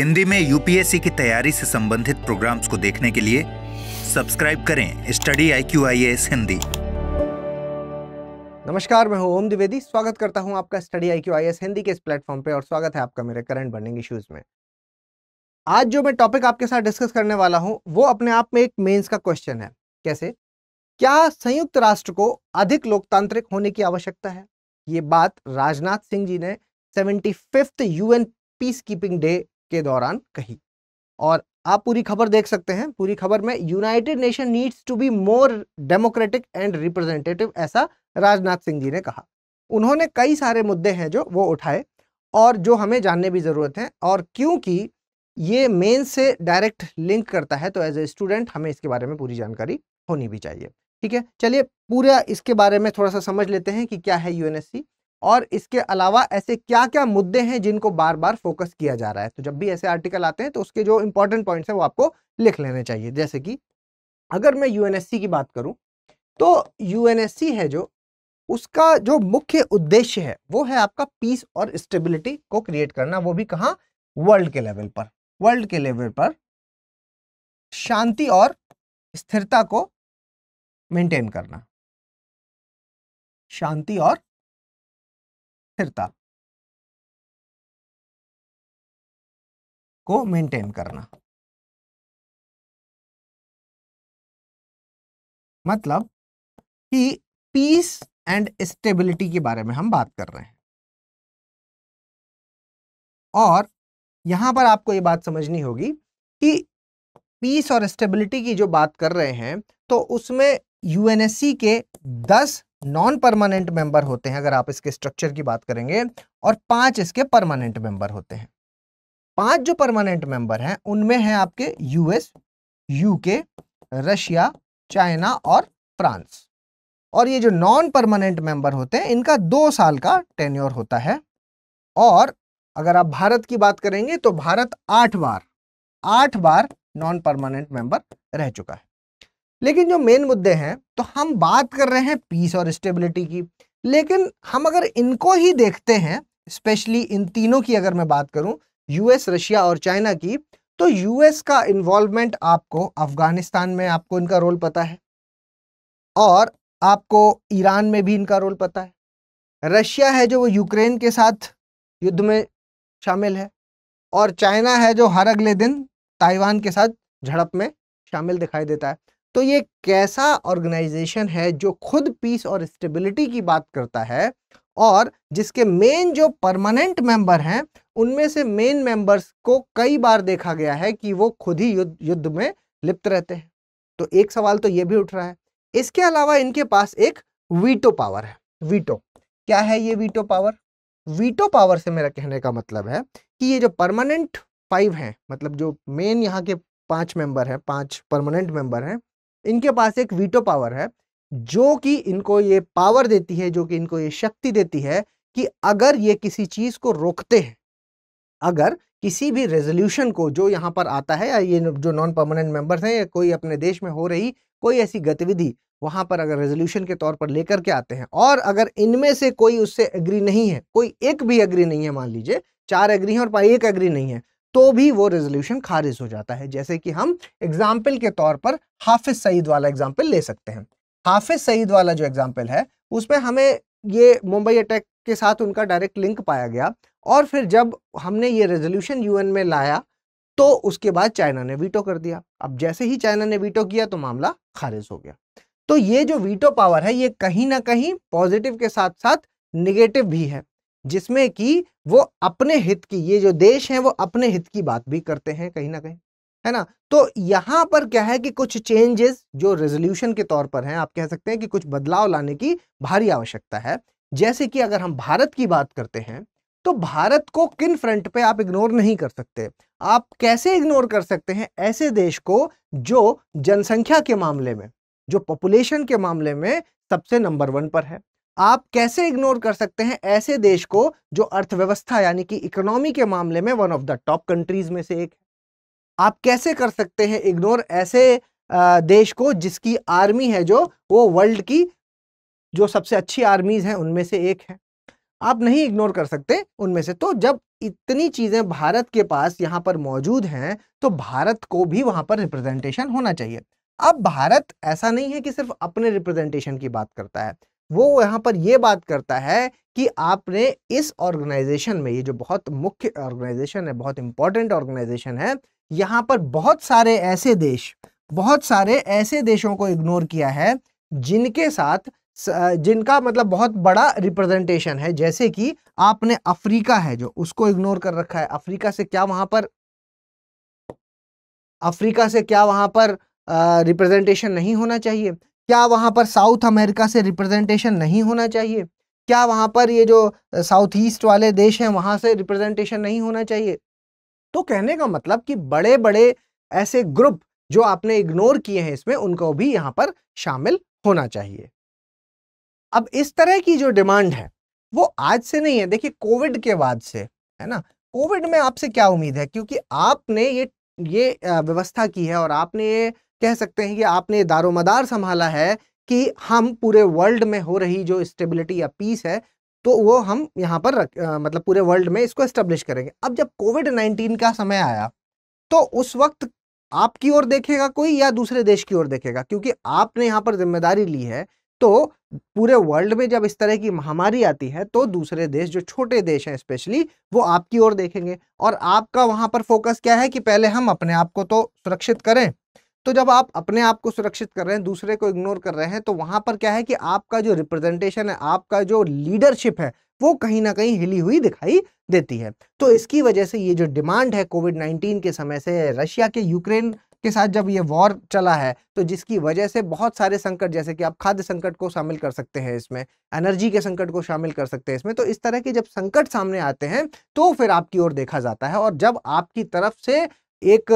हिंदी में यूपीएससी की तैयारी से संबंधित प्रोग्राम्स को देखने के लिए सब्सक्राइब करें Study I Q I S Hindi नमस्कार मैं हूं ओम द्विवेदी स्वागत करता हूं आपका Study I Q I S Hindi के इस प्लेटफॉर्म पे और स्वागत है आपका मेरे करंट बर्निंग इश्यूज में आज जो मैं टॉपिक आपके साथ डिस्कस करने वाला हूं वो अपने आप में एक मेंस का क्वेश्चन है कैसे क्या संयुक्त राष्ट्र को अधिक लोकतांत्रिक होने की आवश्यकता है ये बात राजनाथ सिंह जी ने seventy fifth UN peacekeeping day के दौरान कही और आप पूरी खबर देख सकते हैं पूरी खबर में United Nation needs to be more democratic and representative ऐसा राजनाथ सिंह जी ने कहा उन्होंने कई सारे मुद्दे हैं जो वो उठाए और जो हमें जानने भी ज़रूरत है और क्योंकि ये मेन से डायरेक्ट लिंक करता है तो एज ए स्टूडेंट हमें इसके बारे में पूरी जानकारी होनी भी चाहिए ठीक है चलिए पूरा इसके बारे में थोड़ा सा समझ लेते हैं कि क्या है यूएनएससी और इसके अलावा ऐसे क्या क्या मुद्दे हैं जिनको बार बार फोकस किया जा रहा है तो जब भी ऐसे आर्टिकल आते हैं तो उसके जो इंपॉर्टेंट पॉइंट्स हैं वो आपको लिख लेने चाहिए जैसे कि अगर मैं यूएनएससी की बात करूं तो यूएनएससी है जो उसका जो मुख्य उद्देश्य है वो है आपका पीस और स्टेबिलिटी को क्रिएट करना वो भी कहा वर्ल्ड के लेवल पर वर्ल्ड के लेवल पर शांति और स्थिरता को मेंटेन करना शांति और स्थिरता को मेंटेन करना मतलब कि पीस एंड स्टेबिलिटी के बारे में हम बात कर रहे हैं और यहां पर आपको यह बात समझनी होगी कि पीस और स्टेबिलिटी की जो बात कर रहे हैं तो उसमें यूएनएससी के दस नॉन परमानेंट मेंबर होते हैं अगर आप इसके स्ट्रक्चर की बात करेंगे और पांच इसके परमानेंट मेंबर होते हैं पांच जो परमानेंट मेंबर हैं उनमें हैं आपके यूएस यूके रशिया चाइना और फ्रांस और ये जो नॉन परमानेंट मेंबर होते हैं इनका दो साल का टेन्योर होता है और अगर आप भारत की बात करेंगे तो भारत आठ बार आठ बार नॉन परमानेंट मेंबर रह चुका है लेकिन जो मेन मुद्दे हैं तो हम बात कर रहे हैं पीस और स्टेबिलिटी की लेकिन हम अगर इनको ही देखते हैं स्पेशली इन तीनों की अगर मैं बात करूं यूएस रशिया और चाइना की तो यूएस का इन्वॉल्वमेंट आपको अफगानिस्तान में आपको इनका रोल पता है और आपको ईरान में भी इनका रोल पता है रशिया है जो वो यूक्रेन के साथ युद्ध में शामिल है और चाइना है जो हर अगले दिन ताइवान के साथ झड़प में शामिल दिखाई देता है तो ये कैसा ऑर्गेनाइजेशन है जो खुद पीस और स्टेबिलिटी की बात करता है और जिसके मेन जो परमानेंट मेंबर हैं उनमें से मेन मेंबर्स को कई बार देखा गया है कि वो खुद ही युद्ध युद्ध में लिप्त रहते हैं तो एक सवाल तो ये भी उठ रहा है इसके अलावा इनके पास एक वीटो पावर है वीटो क्या है ये वीटो पावर वीटो पावर से मेरा कहने का मतलब है कि ये जो परमानेंट फाइव हैं मतलब जो मेन यहाँ के पांच मेंबर हैं पांच परमानेंट मेंबर हैं इनके पास एक वीटो पावर है जो कि इनको ये पावर देती है जो कि इनको ये शक्ति देती है कि अगर ये किसी चीज़ को रोकते हैं अगर किसी भी रेजोल्यूशन को जो यहाँ पर आता है या ये जो नॉन परमानेंट मेंबर्स हैं या कोई अपने देश में हो रही कोई ऐसी गतिविधि वहां पर अगर रेजोल्यूशन के तौर पर लेकर के आते हैं और अगर इनमें से कोई उससे एग्री नहीं है कोई एक भी एग्री नहीं है मान लीजिए चार एग्री हैं और एक एग्री नहीं है तो भी वो रेजोल्यूशन खारिज हो जाता है जैसे कि हम एग्जाम्पल के तौर पर हाफिज सईद वाला एग्जाम्पल ले सकते हैं हाफिज सईद वाला जो एग्जाम्पल है उसमें हमें ये मुंबई अटैक के साथ उनका डायरेक्ट लिंक पाया गया और फिर जब हमने ये रेजोल्यूशन यूएन में लाया तो उसके बाद चाइना ने वीटो कर दिया अब जैसे ही चाइना ने वीटो किया तो मामला खारिज हो गया तो ये जो वीटो पावर है ये कहीं ना कहीं पॉजिटिव के साथ साथ निगेटिव भी है जिसमें कि वो अपने हित की ये जो देश है वो अपने हित की बात भी करते हैं कहीं ना कहीं है ना तो यहां पर क्या है कि कुछ चेंजेस जो रेजोल्यूशन के तौर पर हैं आप कह सकते हैं कि कुछ बदलाव लाने की भारी आवश्यकता है जैसे कि अगर हम भारत की बात करते हैं तो भारत को किन फ्रंट पे आप इग्नोर नहीं कर सकते आप कैसे इग्नोर कर सकते हैं ऐसे देश को जो जनसंख्या के मामले में जो पॉपुलेशन के मामले में सबसे नंबर वन पर है आप कैसे इग्नोर कर सकते हैं ऐसे देश को जो अर्थव्यवस्था यानी कि इकोनॉमी के मामले में one of the top countries में से एक आप कैसे कर सकते हैं इग्नोर ऐसे देश को जिसकी आर्मी है जो वो वर्ल्ड की जो सबसे अच्छी आर्मीज हैं उनमें से एक है आप नहीं इग्नोर कर सकते उनमें से तो जब इतनी चीज़ें भारत के पास यहाँ पर मौजूद हैं तो भारत को भी वहाँ पर रिप्रेजेंटेशन होना चाहिए अब भारत ऐसा नहीं है कि सिर्फ अपने रिप्रेजेंटेशन की बात करता है वो यहाँ पर ये बात करता है कि आपने इस ऑर्गेनाइजेशन में ये जो बहुत मुख्य ऑर्गेनाइजेशन है बहुत इंपॉर्टेंट ऑर्गेनाइजेशन है यहाँ पर बहुत सारे ऐसे देश बहुत सारे ऐसे देशों को इग्नोर किया है जिनके साथ जिनका मतलब बहुत बड़ा रिप्रेजेंटेशन है जैसे कि आपने अफ्रीका है जो उसको इग्नोर कर रखा है अफ्रीका से क्या वहां पर अफ्रीका से क्या वहां पर रिप्रेजेंटेशन नहीं होना चाहिए क्या वहाँ पर साउथ अमेरिका से रिप्रेजेंटेशन नहीं होना चाहिए क्या वहाँ पर ये जो साउथ ईस्ट वाले देश हैं वहाँ से रिप्रेजेंटेशन नहीं होना चाहिए तो कहने का मतलब कि बड़े बड़े ऐसे ग्रुप जो आपने इग्नोर किए हैं इसमें उनको भी यहाँ पर शामिल होना चाहिए अब इस तरह की जो डिमांड है वो आज से नहीं है देखिए कोविड के बाद से है ना कोविड में आपसे क्या उम्मीद है क्योंकि आपने ये ये व्यवस्था की है और आपने ये कह सकते हैं कि आपने दारोमदार संभाला है कि हम पूरे वर्ल्ड में हो रही जो स्टेबिलिटी या पीस है तो वो हम यहाँ पर रख आ, मतलब पूरे वर्ल्ड में इसको एस्टेब्लिश करेंगे अब जब कोविड नाइन्टीन का समय आया तो उस वक्त आपकी ओर देखेगा कोई या दूसरे देश की ओर देखेगा क्योंकि आपने यहाँ पर जिम्मेदारी ली है तो पूरे वर्ल्ड में जब इस तरह की महामारी आती है तो दूसरे देश जो छोटे देश हैं स्पेशली वो आपकी ओर देखेंगे और आपका वहाँ पर फोकस क्या है कि पहले हम अपने आप को तो सुरक्षित करें तो जब आप अपने आप को सुरक्षित कर रहे हैं दूसरे को इग्नोर कर रहे हैं तो वहां पर क्या है कि आपका जो रिप्रेजेंटेशन है आपका जो लीडरशिप है वो कहीं ना कहीं हिली हुई दिखाई देती है तो इसकी वजह से ये जो डिमांड है कोविड नाइन्टीन के समय से रशिया के यूक्रेन के साथ जब ये वॉर चला है तो जिसकी वजह से बहुत सारे संकट जैसे कि आप खाद्य संकट को शामिल कर सकते हैं इसमें एनर्जी के संकट को शामिल कर सकते हैं इसमें तो इस तरह के जब संकट सामने आते हैं तो फिर आपकी ओर देखा जाता है और जब आपकी तरफ से एक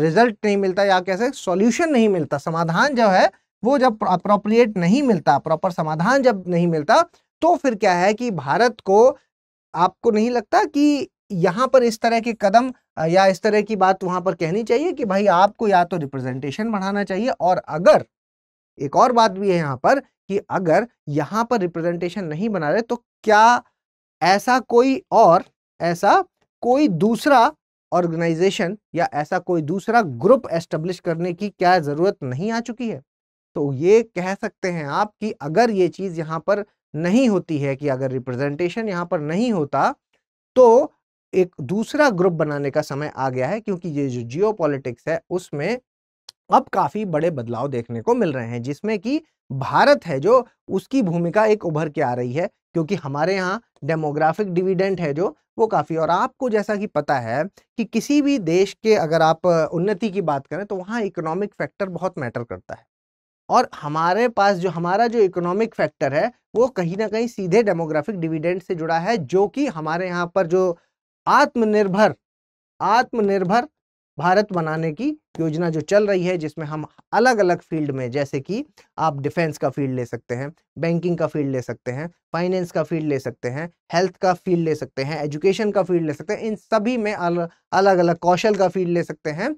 रिजल्ट नहीं मिलता या कैसे सॉल्यूशन नहीं मिलता समाधान जो है वो जब अप्रोप्रिएट नहीं मिलता प्रॉपर समाधान जब नहीं मिलता तो फिर क्या है कि भारत को आपको नहीं लगता कि यहाँ पर इस तरह के कदम या इस तरह की बात वहाँ पर कहनी चाहिए कि भाई आपको या तो रिप्रेजेंटेशन बढ़ाना चाहिए और अगर एक और बात भी है यहाँ पर कि अगर यहाँ पर रिप्रेजेंटेशन नहीं बना रहे तो क्या ऐसा कोई और ऐसा कोई दूसरा ऑर्गेनाइजेशन या ऐसा कोई दूसरा ग्रुप एस्टेब्लिश करने की क्या ज़रूरत नहीं आ चुकी है तो ये कह सकते हैं आप कि अगर ये चीज़ यहाँ पर नहीं होती है कि अगर रिप्रेजेंटेशन यहाँ पर नहीं होता तो एक दूसरा ग्रुप बनाने का समय आ गया है क्योंकि ये जो जियो पॉलिटिक्स है उसमें अब काफ़ी बड़े बदलाव देखने को मिल रहे हैं जिसमें कि भारत है जो उसकी भूमिका एक उभर के आ रही है क्योंकि हमारे यहाँ डेमोग्राफिक डिविडेंट है जो वो काफ़ी और आपको जैसा कि पता है कि किसी भी देश के अगर आप उन्नति की बात करें तो वहाँ इकोनॉमिक फैक्टर बहुत मैटर करता है और हमारे पास जो हमारा जो इकोनॉमिक फैक्टर है वो कहीं ना कहीं सीधे डेमोग्राफिक डिविडेंट से जुड़ा है जो कि हमारे यहाँ पर जो आत्मनिर्भर आत्मनिर्भर भारत बनाने की योजना जो चल रही है जिसमें हम अलग अलग फील्ड में जैसे कि आप डिफेंस का फील्ड ले सकते हैं बैंकिंग का फील्ड ले सकते हैं फाइनेंस का फील्ड ले सकते हैं हेल्थ का फील्ड ले सकते हैं एजुकेशन का फील्ड ले सकते हैं इन सभी में अल, अलग अलग कौशल का फील्ड ले सकते हैं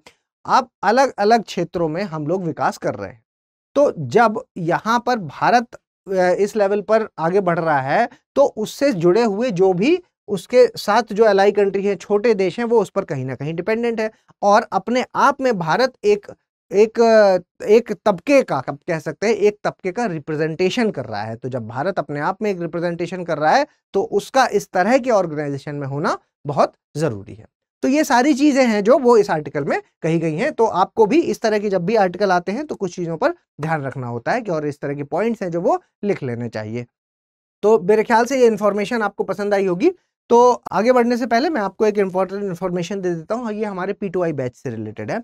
आप अलग अलग क्षेत्रों में हम लोग विकास कर रहे हैं तो जब यहाँ पर भारत इस लेवल पर आगे बढ़ रहा है तो उससे जुड़े हुए जो भी उसके साथ जो एलाई कंट्री हैं छोटे देश हैं वो उस पर कहीं ना कहीं डिपेंडेंट है और अपने आप में भारत एक एक एक तबके का कब कह सकते हैं एक तबके का रिप्रेजेंटेशन कर रहा है तो जब भारत अपने आप में एक रिप्रेजेंटेशन कर रहा है तो उसका इस तरह के ऑर्गेनाइजेशन में होना बहुत ज़रूरी है तो ये सारी चीज़ें हैं जो वो इस आर्टिकल में कही गई हैं तो आपको भी इस तरह के जब भी आर्टिकल आते हैं तो कुछ चीज़ों पर ध्यान रखना होता है कि और इस तरह के पॉइंट्स हैं जो वो लिख लेने चाहिए तो मेरे ख्याल से ये इन्फॉर्मेशन आपको पसंद आई होगी तो आगे बढ़ने से पहले मैं आपको एक इम्पॉर्टेंट इन्फॉर्मेशन दे देता हूँ हाँ, ये हमारे पी टू आई बैच से रिलेटेड है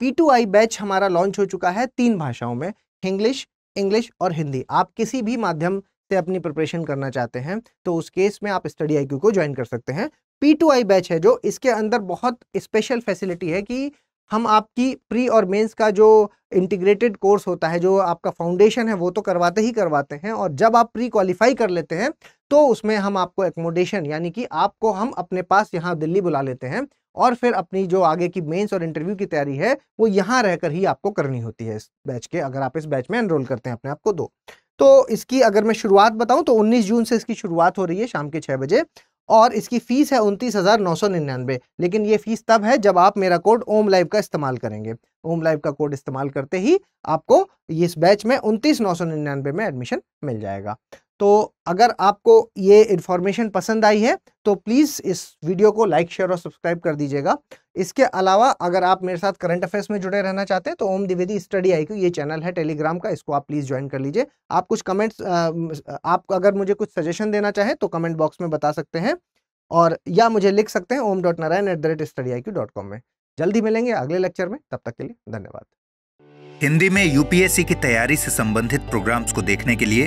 पी टू आई बैच हमारा लॉन्च हो चुका है तीन भाषाओं में इंग्लिश इंग्लिश और हिंदी आप किसी भी माध्यम से अपनी प्रिपरेशन करना चाहते हैं तो उस केस में आप स्टडी आई को ज्वाइन कर सकते हैं पी टू आई बैच है जो इसके अंदर बहुत स्पेशल फैसिलिटी है कि हम आपकी प्री और मेंस का जो इंटीग्रेटेड कोर्स होता है जो आपका फाउंडेशन है वो तो करवाते ही करवाते हैं और जब आप प्री क्वालिफाई कर लेते हैं तो उसमें हम आपको एकोमोडेशन यानी कि आपको हम अपने पास यहाँ दिल्ली बुला लेते हैं और फिर अपनी जो आगे की मेंस और इंटरव्यू की तैयारी है वो यहाँ रहकर ही आपको करनी होती है इस बैच के अगर आप इस बैच में एनरोल करते हैं अपने आप को दो तो इसकी अगर मैं शुरुआत बताऊं तो 19 जून से इसकी शुरुआत हो रही है शाम के छः बजे और इसकी फ़ीस है उनतीस हज़ार नौ सौ निन्यानवे लेकिन ये फ़ीस तब है जब आप मेरा कोड ओम लाइव का इस्तेमाल करेंगे ओम लाइव का कोड इस्तेमाल करते ही आपको इस बैच में उनतीस नौ सौ निन्यानवे में एडमिशन मिल जाएगा तो अगर आपको ये इन्फॉर्मेशन पसंद आई है तो प्लीज़ इस वीडियो को लाइक शेयर और सब्सक्राइब कर दीजिएगा इसके अलावा अगर आप मेरे साथ करंट अफेयर्स में जुड़े रहना चाहते हैं तो ओम द्विवेदी स्टडी आई ये चैनल है टेलीग्राम का इसको आप प्लीज़ ज्वाइन कर लीजिए आप कुछ कमेंट्स आप अगर मुझे कुछ सजेशन देना चाहें तो कमेंट बॉक्स में बता सकते हैं और या मुझे लिख सकते हैं Om dot Narayan at the rate Study I Q dot com में जल्दी मिलेंगे अगले लेक्चर में तब तक के लिए धन्यवाद हिंदी में यूपीएससी की तैयारी से संबंधित प्रोग्राम्स को देखने के लिए